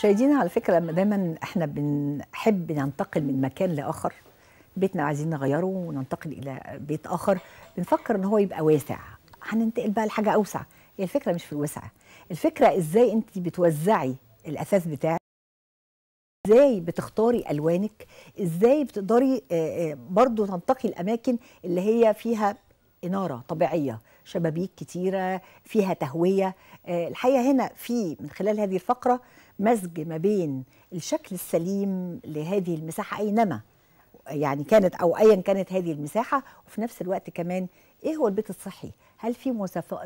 مشاهدينا على فكره لما دايما احنا بنحب ننتقل من مكان لاخر بيتنا عايزين نغيره وننتقل الى بيت اخر بنفكر ان هو يبقى واسع هننتقل بقى لحاجه اوسع هي الفكره مش في الوسع الفكره ازاي انت بتوزعي الاثاث بتاعك ازاي بتختاري الوانك ازاي بتقدري آه، آه، برضو تنتقي الاماكن اللي هي فيها اناره طبيعيه شبابيك كتيرة فيها تهوية آه، الحقيقة هنا في من خلال هذه الفقرة مزج ما بين الشكل السليم لهذه المساحة أينما يعني كانت أو أيا كانت هذه المساحة وفي نفس الوقت كمان إيه هو البيت الصحي هل في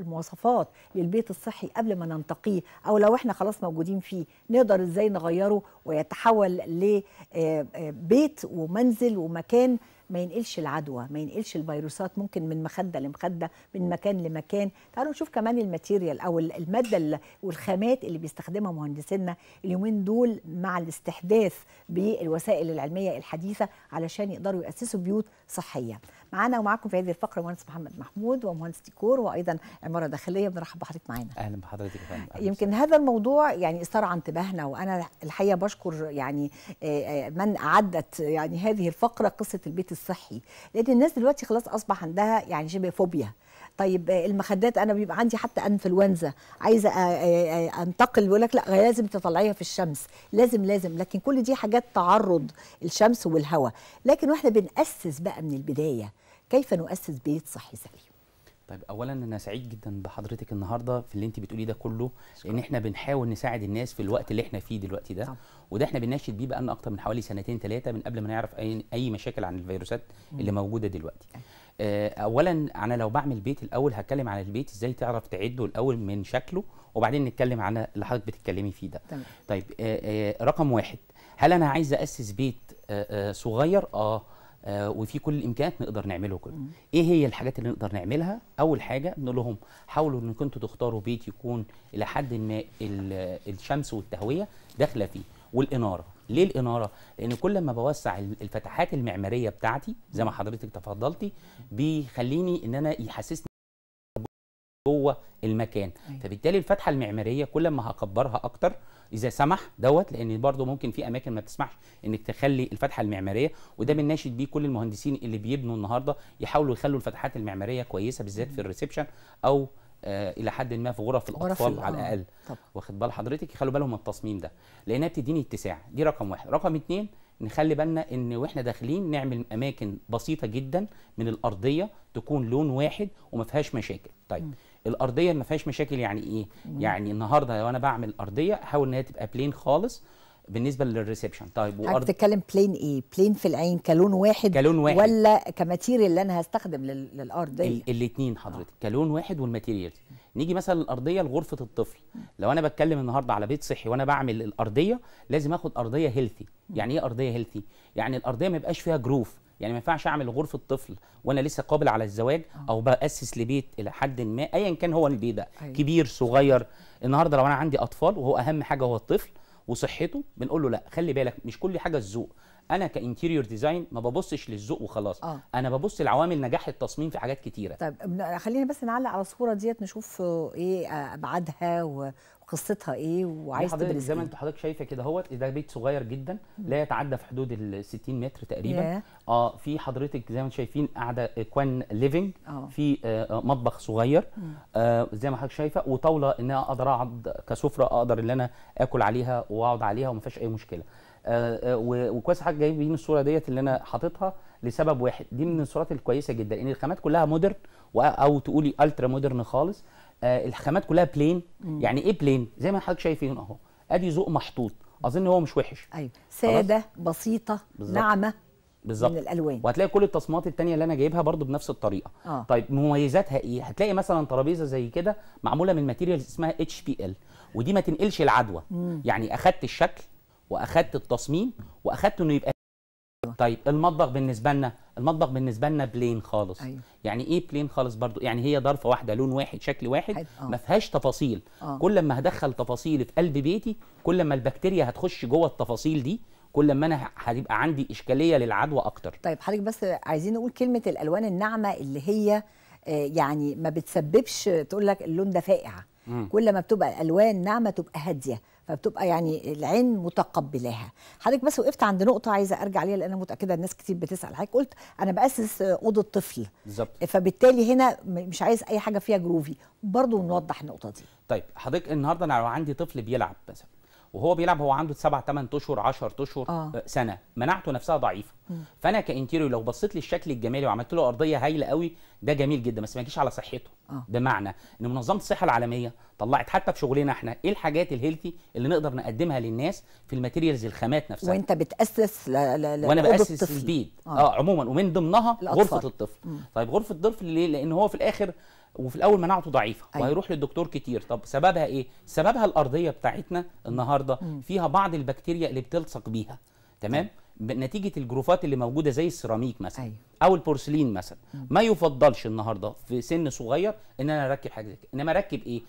مواصفات للبيت الصحي قبل ما ننتقيه او لو احنا خلاص موجودين فيه نقدر ازاي نغيره ويتحول لبيت آه، آه، ومنزل ومكان ما ينقلش العدوى ما ينقلش الفيروسات ممكن من مخده لمخده من مكان لمكان تعالوا نشوف كمان الماتيريال او الماده والخامات اللي بيستخدمها مهندسينا اليومين دول مع الاستحداث بالوسائل العلميه الحديثه علشان يقدروا ياسسوا بيوت صحيه معانا ومعاكم في هذه الفقره مهندس محمد محمود ومهندس ديكور وايضا عماره داخليه بنرحب بحضرتك معانا اهلا بحضرتك يا فندم يمكن هذا الموضوع يعني استرعى انتباهنا وانا الحقيقه بشكر يعني آه، آه، من اعدت يعني هذه الفقره قصه البيت الصحي لان الناس دلوقتي خلاص اصبح عندها يعني شبه فوبيا طيب آه، المخدات انا بيبقى عندي حتى انفلونزا عايزه آه، آه، انتقل بيقول لك لا لازم تطلعيها في الشمس لازم لازم لكن كل دي حاجات تعرض الشمس والهواء لكن واحنا بنأسس بقى من البدايه كيف نؤسس بيت صحي سليم طيب اولا انا سعيد جدا بحضرتك النهارده في اللي انت بتقوليه ده كله شكرا. لان احنا بنحاول نساعد الناس في الوقت اللي احنا فيه دلوقتي ده طبعا. وده احنا بنناشد بيه بقالنا اكتر من حوالي سنتين ثلاثه من قبل ما نعرف اي اي مشاكل عن الفيروسات م. اللي موجوده دلوقتي آه اولا انا لو بعمل بيت الاول هتكلم عن البيت ازاي تعرف تعده الاول من شكله وبعدين نتكلم عن اللي حضرتك بتتكلمي فيه ده تمام. طيب آه آه رقم واحد هل انا عايز اسس بيت آه آه صغير اه آه، وفي كل الامكانيات نقدر نعمله كله ايه هي الحاجات اللي نقدر نعملها اول حاجه نقول لهم حاولوا ان كنتوا تختاروا بيت يكون الى حد ما الشمس والتهويه داخله فيه والاناره ليه الاناره لان كل ما بوسع الفتحات المعماريه بتاعتي زي ما حضرتك تفضلتي بيخليني ان انا يحسسني جوه المكان أيوة. فبالتالي الفتحه المعماريه كل ما هكبرها اكتر اذا سمح دوت لان برضو ممكن في اماكن ما بتسمحش انك تخلي الفتحه المعماريه وده بنناشد بيه كل المهندسين اللي بيبنوا النهارده يحاولوا يخلوا الفتحات المعماريه كويسه بالذات في الريسبشن او آه، الى حد ما في غرف الاطفال على آه، الاقل طبعا. واخد بال حضرتك يخلوا بالهم من التصميم ده لانها بتديني اتساع دي رقم واحد رقم اتنين نخلي بالنا ان واحنا داخلين نعمل اماكن بسيطه جدا من الارضيه تكون لون واحد وما فيهاش مشاكل طيب م. الارضيه ما فيهاش مشاكل يعني ايه يعني النهارده لو انا بعمل ارضيه احاول ان هي تبقى بلين خالص بالنسبه للريسبشن طيب وارض بتتكلم بلين ايه بلين في العين كلون واحد كلون واحد ولا كماتيريال اللي انا هستخدم للارضيه الاثنين حضرتك كلون واحد والماتيريال نيجي مثلا الارضيه لغرفه الطفل لو انا بتكلم النهارده على بيت صحي وانا بعمل الارضيه لازم اخد ارضيه هيلثي يعني ايه ارضيه هيلثي يعني الارضيه ما يبقاش فيها جروف يعني ما ينفعش اعمل غرفه طفل وانا لسه قابل على الزواج آه. او باسس لبيت الى حد ما ايا كان هو البيت ده أيوه. كبير صغير النهارده لو انا عندي اطفال وهو اهم حاجه هو الطفل وصحته بنقول له لا خلي بالك مش كل حاجه الذوق انا كانتيريور ديزاين ما ببصش للذوق وخلاص آه. انا ببص لعوامل نجاح التصميم في حاجات كتيره طب خلينا بس نعلق على الصوره ديت نشوف ايه ابعادها آه، وقصتها ايه وعايز حضرتك زي ما إيه. انت حضرتك شايفه كده اهوت ده بيت صغير جدا لا يتعدى في حدود ال 60 متر تقريبا yeah. اه في حضرتك زي ما انتم شايفين قاعده كوان ليفنج آه. في آه, آه، مطبخ صغير آه زي ما حضرتك شايفه وطاوله ان انا اقدر اقعد كسفره اقدر ان انا اكل عليها واقعد عليها وما فيهاش اي مشكله آه، آه، وكويس حضرتك جايبين الصوره ديت اللي انا حاططها لسبب واحد دي من الصورات الكويسه جدا ان الخامات كلها مودرن او تقولي الترا مودرن خالص آه، الخامات كلها بلين يعني ايه بلين زي ما حضرتك شايفين اهو ادي ذوق محطوط اظن هو مش وحش ايوه ساده بسيطه بالزبط. ناعمه بالظبط من الالوان وهتلاقي كل التصميمات الثانيه اللي انا جايبها برضو بنفس الطريقه آه. طيب مميزاتها ايه هتلاقي مثلا ترابيزه زي كده معموله من ماتيريال اسمها اتش بي ال ودي ما تنقلش العدوى مم. يعني اخدت الشكل واخدت التصميم واخدت انه يبقى طيب المطبخ بالنسبه لنا المطبخ بالنسبه لنا بلين خالص أيوة. يعني ايه بلين خالص برضو يعني هي ضرفه واحده لون واحد شكل واحد آه. ما فيهاش تفاصيل أوه. كل ما هدخل تفاصيل في قلب بيتي كل ما البكتيريا هتخش جوه التفاصيل دي كل ما انا هيبقى عندي اشكاليه للعدوى اكتر طيب حضرتك بس عايزين نقول كلمه الالوان الناعمه اللي هي آه، يعني ما بتسببش تقول لك اللون ده فائع كل ما بتبقى الالوان ناعمه تبقى هاديه فبتبقى يعني العين متقبلاها حضرتك بس وقفت عند نقطه عايزه ارجع ليها لان انا متاكده الناس كتير بتسال حضرتك قلت انا باسس اوضه طفل بالظبط فبالتالي هنا مش عايز اي حاجه فيها جروفي برضو نوضح النقطه دي طيب حضرتك النهارده انا لو عندي طفل بيلعب مثلا وهو بيلعب هو عنده 7 8 اشهر 10 اشهر سنه مناعته نفسها ضعيفه م. فانا كانتيريو لو بصيت للشكل الجمالي وعملت له ارضيه هايله قوي ده جميل جدا بس ما يجيش على صحته أوه. بمعنى ان منظمه الصحه العالميه طلعت حتى في شغلنا احنا ايه الحاجات الهيلثي اللي نقدر نقدمها للناس في الماتيريالز الخامات نفسها وانت بتاسس ل... ل... ل... وانا باسس البيت آه. اه عموما ومن ضمنها الأطفال. غرفه الطفل م. طيب غرفه الطفل ليه لان هو في الاخر وفي الاول مناعته ضعيفه أيوة. وهيروح للدكتور كتير طب سببها ايه سببها الارضيه بتاعتنا النهارده فيها بعض البكتيريا اللي بتلصق بيها تمام أيوه. نتيجه الجروفات اللي موجوده زي السيراميك مثلا أيوة. او البورسلين مثلا ما يفضلش النهارده في سن صغير ان انا اركب حاجه زي كده انما اركب ايه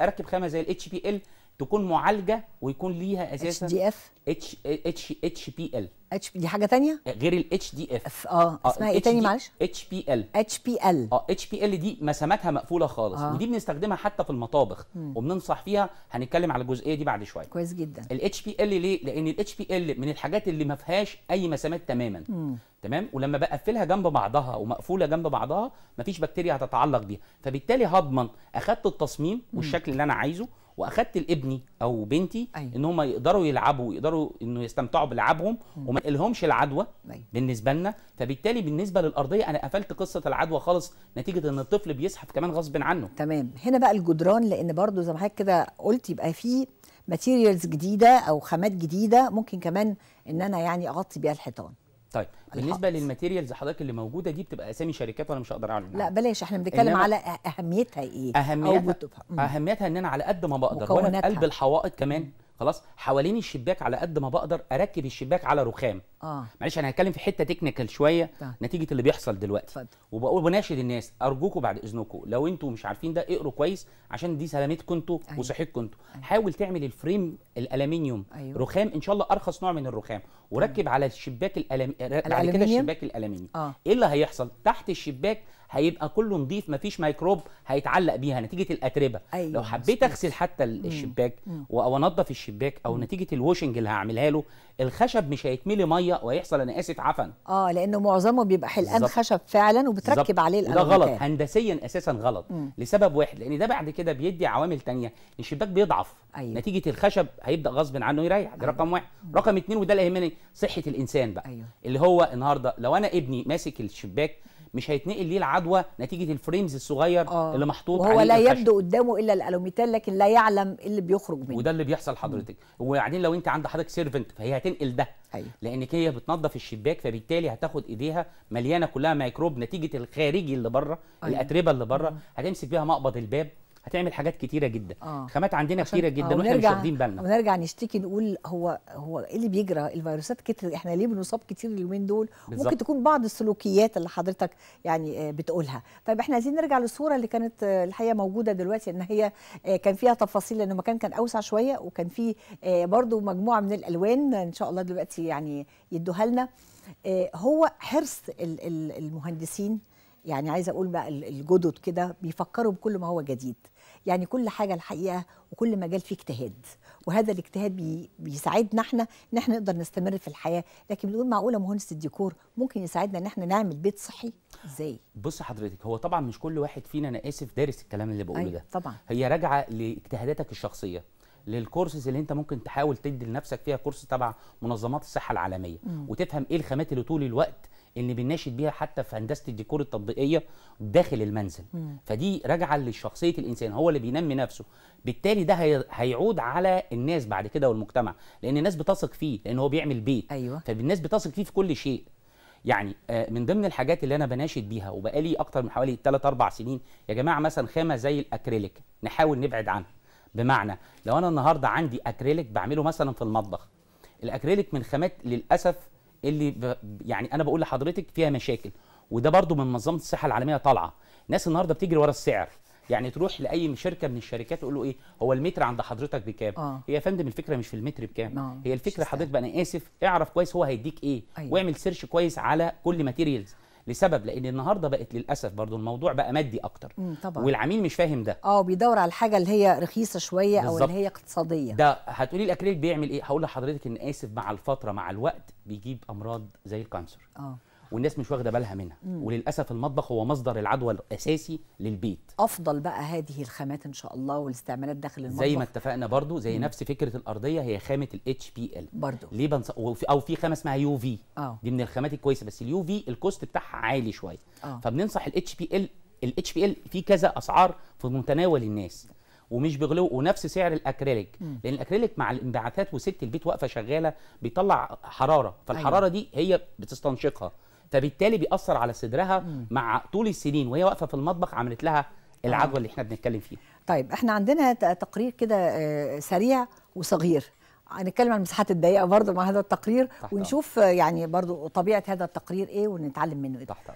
اركب خامه زي الاتش بي ال تكون معالجه ويكون ليها اساسا اتش دي اف اتش اتش اتش بي ال اتش دي حاجه ثانيه آه، غير الاتش دي اف اه اسمها ايه تاني معلش اتش بي ال اتش بي ال اه اتش بي ال دي مساماتها مقفوله خالص آه. ودي بنستخدمها حتى في المطابخ مم. وبننصح فيها هنتكلم على الجزئيه دي بعد شويه كويس جدا الاتش بي ال ليه لان الاتش بي ال من الحاجات اللي ما فيهاش اي مسامات تماما مم. تمام ولما بقفلها جنب بعضها ومقفوله جنب بعضها مفيش بكتيريا هتتعلق بيها فبالتالي هضمن اخدت التصميم والشكل اللي انا عايزه واخدت لابني او بنتي أيوة. ان هم يقدروا يلعبوا ويقدروا انه يستمتعوا بلعبهم وما لهمش العدوى أيوة. بالنسبه لنا فبالتالي بالنسبه للارضيه انا قفلت قصه العدوى خالص نتيجه ان الطفل بيزحف كمان غصب عنه تمام هنا بقى الجدران لان برضو زي ما حضرتك كده قلت يبقى في ماتيريالز جديده او خامات جديده ممكن كمان ان انا يعني اغطي بيها الحيطان طيب بالنسبه للماتيريالز حضرتك اللي موجوده دي بتبقى اسامي شركات وانا مش هقدر اعلن لا بلاش احنا بنتكلم على أه-، اهميتها ايه اهميتها اهميتها ان انا على قد ما بقدر وانا قلب الحوائط كمان خلاص حوالين الشباك على قد ما بقدر اركب الشباك على رخام اه معلش انا هتكلم في حته تكنيكال شويه طيب. نتيجه اللي بيحصل دلوقتي اتفضل وبقول بناشد الناس ارجوكم بعد اذنكم لو انتم مش عارفين ده اقروا كويس عشان دي سلامتكم انتوا أيوه. وصحتكم انتوا أيوه. حاول تعمل الفريم الالمنيوم أيوه. رخام ان شاء الله ارخص نوع من الرخام طيب. وركب على الشباك الألم... على كده الشباك الالمنيوم آه. ايه اللي هيحصل تحت الشباك هيبقى كله نظيف مفيش ميكروب هيتعلق بيها نتيجه الاتربه أيوة. لو حبيت اغسل حتى الشباك او انضف الشباك او نتيجه الوشنج اللي هعملها له الخشب مش هيتملي ميه الميه وهيحصل انا اسف عفن اه لانه معظمه بيبقى حلقان خشب فعلا وبتركب بالزبط. عليه الالوان ده غلط هندسيا اساسا غلط مم. لسبب واحد لان ده بعد كده بيدي عوامل تانية الشباك بيضعف أيوه. نتيجه الخشب هيبدا غصب عنه يريح ده أيوه. رقم واحد مم. رقم اثنين وده اللي يهمني صحه الانسان بقى أيوه. اللي هو النهارده لو انا ابني ماسك الشباك مش هيتنقل ليه العدوى نتيجه الفريمز الصغير آه. اللي محطوط وهو عليه وهو لا يبدو قدامه الا الالوميتال لكن لا يعلم إيه اللي بيخرج منه وده اللي بيحصل حضرتك وبعدين لو انت عند حضرتك سيرفنت فهي هتنقل ده أيوة. لانك هي بتنظف الشباك فبالتالي هتاخد ايديها مليانه كلها ميكروب نتيجه الخارجي اللي بره أيوة. الاتربه اللي بره هتمسك بيها مقبض الباب هتعمل حاجات كتيره جدا آه. خامات عندنا كتيره جدا آه، واحنا مش واخدين بالنا ونرجع نشتكي نقول هو هو ايه اللي بيجرى الفيروسات كتير احنا ليه بنصاب كتير اليومين دول بالزبط. ممكن تكون بعض السلوكيات اللي حضرتك يعني آه، بتقولها طيب احنا عايزين نرجع للصوره اللي كانت آه، الحقيقه موجوده دلوقتي ان هي كان فيها تفاصيل لان المكان كان اوسع شويه وكان فيه برضو مجموعه من الالوان ان شاء الله دلوقتي يعني يدوها لنا هو حرص المهندسين يعني عايزه اقول بقى الجدد كده بيفكروا بكل ما هو جديد يعني كل حاجه الحقيقه وكل مجال فيه اجتهاد وهذا الاجتهاد بي بيساعدنا احنا ان احنا نقدر نستمر في الحياه لكن بنقول معقوله مهندس الديكور ممكن يساعدنا ان احنا نعمل بيت صحي ازاي بص حضرتك هو طبعا مش كل واحد فينا انا اسف دارس الكلام اللي بقوله أيوة ده طبعا هي راجعه لاجتهاداتك الشخصيه للكورسز اللي انت ممكن تحاول تدي لنفسك فيها كورس تبع منظمات الصحه العالميه مم. وتفهم ايه الخامات اللي طول الوقت اللي بنناشد بيها حتى في هندسه الديكور التطبيقيه داخل المنزل مم. فدي راجعه لشخصيه الانسان هو اللي بينمي نفسه بالتالي ده هيعود على الناس بعد كده والمجتمع لان الناس بتثق فيه لان هو بيعمل بيت أيوة. فالناس بتثق فيه في كل شيء يعني آه، من ضمن الحاجات اللي انا بناشد بيها وبقالي اكتر من حوالي 3 4 سنين يا جماعه مثلا خامه زي الاكريليك نحاول نبعد عنها بمعنى لو انا النهارده عندي اكريليك بعمله مثلا في المطبخ الاكريليك من خامات للاسف اللي ب... يعني انا بقول لحضرتك فيها مشاكل وده برضو من منظمه الصحه العالميه طالعه ناس النهارده بتجري ورا السعر يعني تروح لاي شركه من الشركات تقول له ايه هو المتر عند حضرتك بكام آه. هي يا فندم الفكره مش في المتر بكام آه. هي الفكره حضرتك بقى انا اسف اعرف كويس هو هيديك ايه أيوة. واعمل سيرش كويس على كل ماتيريالز لسبب لان النهارده بقت للاسف برضو الموضوع بقى مادي اكتر طبعا. والعميل مش فاهم ده اه بيدور على الحاجه اللي هي رخيصه شويه بالزبط. او اللي هي اقتصاديه ده هتقولي الاكريليك بيعمل ايه هقول لحضرتك ان اسف مع الفتره مع الوقت بيجيب امراض زي الكانسر اه والناس مش واخده بالها منها مم. وللاسف المطبخ هو مصدر العدوى الاساسي للبيت افضل بقى هذه الخامات ان شاء الله والاستعمالات داخل المطبخ زي ما اتفقنا برضو زي مم. نفس فكره الارضيه هي خامه الاتش بي ال برضو ليه بنص... او في خامه اسمها يو في آه. دي من الخامات الكويسه بس اليو في الكوست بتاعها عالي شويه آه. فبننصح الاتش بي ال الاتش بي ال في كذا اسعار في متناول الناس ومش بيغلو ونفس سعر الاكريليك مم. لان الاكريليك مع الانبعاثات وست البيت واقفه شغاله بيطلع حراره فالحراره أيوة. دي هي بتستنشقها فبالتالي بيأثر على صدرها مع طول السنين وهي واقفه في المطبخ عملت لها العدوى اللي احنا بنتكلم فيها طيب احنا عندنا تقرير كده آه، سريع وصغير هنتكلم عن المساحات الضيقه برضه مع هذا التقرير ونشوف آه، يعني برضه طبيعه هذا التقرير ايه ونتعلم منه ايه تحت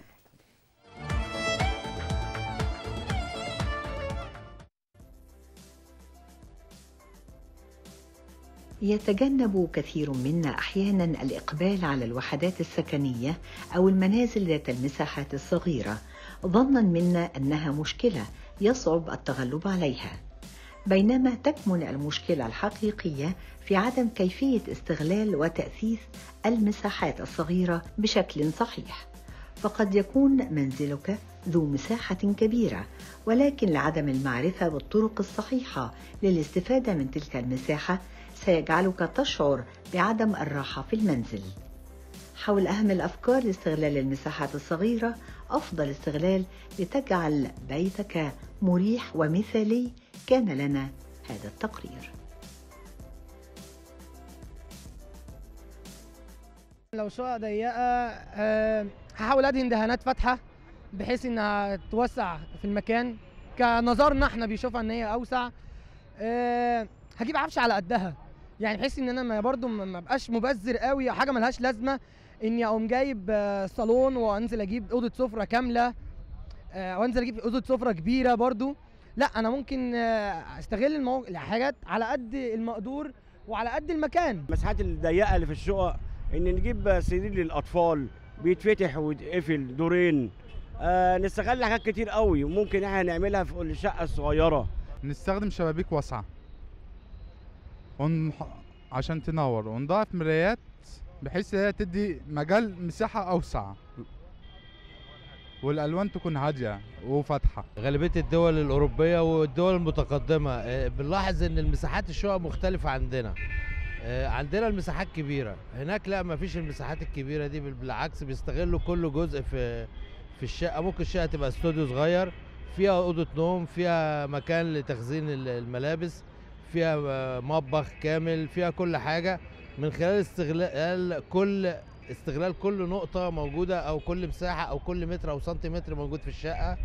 يتجنب كثير منا احيانا الاقبال على الوحدات السكنيه او المنازل ذات المساحات الصغيره ظنا منا انها مشكله يصعب التغلب عليها بينما تكمن المشكله الحقيقيه في عدم كيفيه استغلال وتاسيس المساحات الصغيره بشكل صحيح فقد يكون منزلك ذو مساحة كبيرة ولكن لعدم المعرفة بالطرق الصحيحة للاستفادة من تلك المساحة سيجعلك تشعر بعدم الراحة في المنزل حول أهم الأفكار لاستغلال المساحات الصغيرة أفضل استغلال لتجعل بيتك مريح ومثالي كان لنا هذا التقرير لو شقة ضيقة آه، هحاول أدهن دهانات فاتحة بحيث إنها توسع في المكان كنظرنا احنا بيشوفها إن هي أوسع آه، هجيب عفش على قدها يعني بحيث ان انا ما برضو ما ابقاش مبذر قوي او حاجه ملهاش لازمه اني اقوم جايب آه، صالون وانزل اجيب اوضه سفره كامله آه، وانزل اجيب اوضه سفره كبيره برضو لا انا ممكن آه، استغل المو... الحاجات على قد المقدور وعلى قد المكان المساحات الضيقه اللي في الشقق ان نجيب سرير للاطفال بيتفتح ويتقفل دورين آه نستغل حاجات كتير قوي ممكن احنا نعملها في الشقه الصغيره نستخدم شبابيك واسعه عشان تنور ونضعف مرايات بحيث هي تدي مجال مساحة أوسع والالوان تكون هاديه وفاتحه غالبيه الدول الاوروبيه والدول المتقدمه آه، بنلاحظ ان المساحات الشقق مختلفه عندنا آه، عندنا المساحات كبيره هناك لا ما فيش المساحات الكبيره دي بالعكس بيستغلوا كل جزء في في الشقه ممكن الشقه تبقى استوديو صغير فيها اوضه نوم فيها مكان لتخزين الملابس فيها آه، مطبخ كامل فيها كل حاجه من خلال استغلال كل استغلال كل نقطه موجوده او كل مساحه او كل متر او سنتيمتر موجود في الشقه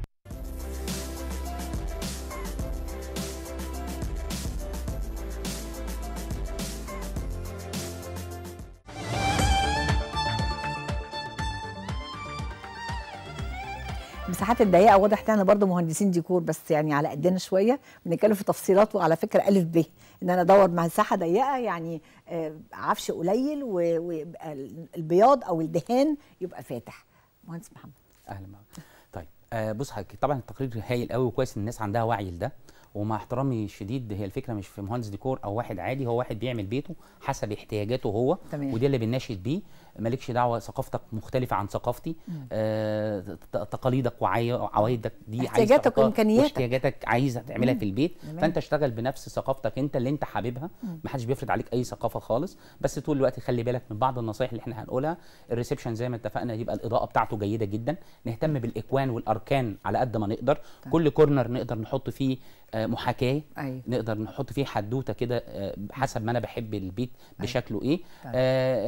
المساحات الضيقه واضح ان احنا برضه مهندسين ديكور بس يعني على قدنا شويه بنتكلم في تفصيلات وعلى فكره الف ب ان انا ادور مساحه ضيقه يعني آه، عفش قليل ويبقى البياض او الدهان يبقى فاتح مهندس محمد اهلا بك طيب آه، بص حضرتك طبعا التقرير هايل قوي وكويس ان الناس عندها وعي لده ومع احترامي الشديد هي الفكره مش في مهندس ديكور او واحد عادي هو واحد بيعمل بيته حسب احتياجاته هو تمام. ودي اللي بنناشد بيه مالكش دعوه ثقافتك مختلفه عن ثقافتي آه تقاليدك وعوايدك دي احتياجاتك وامكانياتك احتياجاتك عايزه تعملها في البيت مم. فانت اشتغل بنفس ثقافتك انت اللي انت حاببها محدش بيفرض عليك اي ثقافه خالص بس طول الوقت خلي بالك من بعض النصايح اللي احنا هنقولها الريسبشن زي ما اتفقنا يبقى الاضاءه بتاعته جيده جدا نهتم بالاكوان والاركان على قد ما نقدر طيب. كل كورنر نقدر نحط فيه آه، محاكاه أيوة. نقدر نحط فيه حدوته كده آه، حسب ما انا بحب البيت أيوة. بشكله ايه آه،,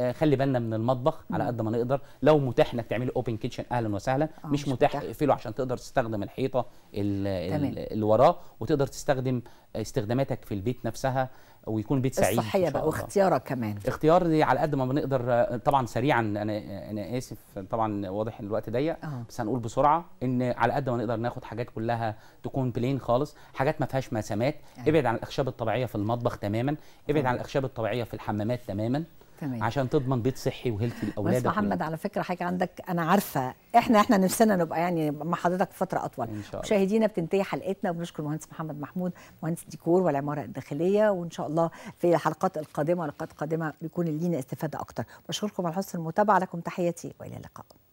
آه خلي بالنا من المطبخ على قد ما نقدر لو متاح انك تعمل اوبن كيتشن اهلا وسهلا آه مش, مش متاح اقفله عشان تقدر تستخدم الحيطه اللي وراه وتقدر تستخدم استخداماتك في البيت نفسها ويكون بيت سعيد الصحيه بقى واختيارك كمان اختيار دي على قد ما بنقدر طبعا سريعا انا انا اسف طبعا واضح ان الوقت ضيق آه. بس هنقول بسرعه ان على قد ما نقدر ناخد حاجات كلها تكون بلين خالص حاجات ما فيهاش مسامات آه. يعني. ابعد عن الاخشاب الطبيعيه في المطبخ تماما ابعد آه. عن الاخشاب الطبيعيه في الحمامات تماما تمام. عشان تضمن بيت صحي وهيلثي لاولادك بس محمد على فكره حاجه عندك انا عارفه احنا احنا نفسنا نبقى يعني مع حضرتك فتره اطول ان شاء الله مشاهدينا بتنتهي حلقتنا وبنشكر المهندس محمد محمود مهندس ديكور والعماره الداخليه وان شاء الله في الحلقات القادمه ولقاءات قادمه بيكون لينا استفاده اكتر بشكركم على حسن المتابعه لكم تحياتي والى اللقاء